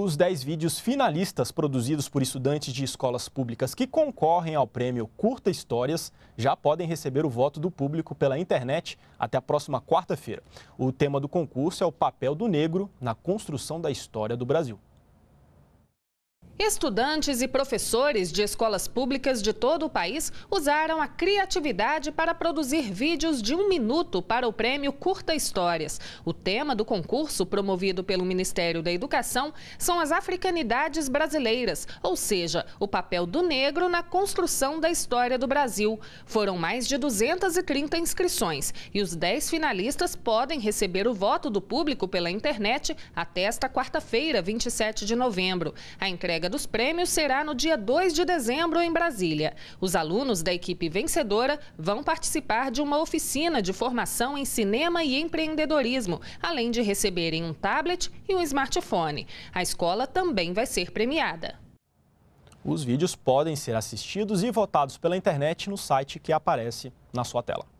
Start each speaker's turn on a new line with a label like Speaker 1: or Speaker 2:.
Speaker 1: os 10 vídeos finalistas produzidos por estudantes de escolas públicas que concorrem ao prêmio Curta Histórias já podem receber o voto do público pela internet até a próxima quarta-feira. O tema do concurso é o papel do negro na construção da história do Brasil.
Speaker 2: Estudantes e professores de escolas públicas de todo o país usaram a criatividade para produzir vídeos de um minuto para o prêmio Curta Histórias. O tema do concurso, promovido pelo Ministério da Educação, são as africanidades brasileiras, ou seja, o papel do negro na construção da história do Brasil. Foram mais de 230 inscrições e os 10 finalistas podem receber o voto do público pela internet até esta quarta-feira, 27 de novembro. A entrega entrega dos prêmios será no dia 2 de dezembro em Brasília. Os alunos da equipe vencedora vão participar de uma oficina de formação em cinema e empreendedorismo, além de receberem um tablet e um smartphone. A escola também vai ser premiada.
Speaker 1: Os vídeos podem ser assistidos e votados pela internet no site que aparece na sua tela.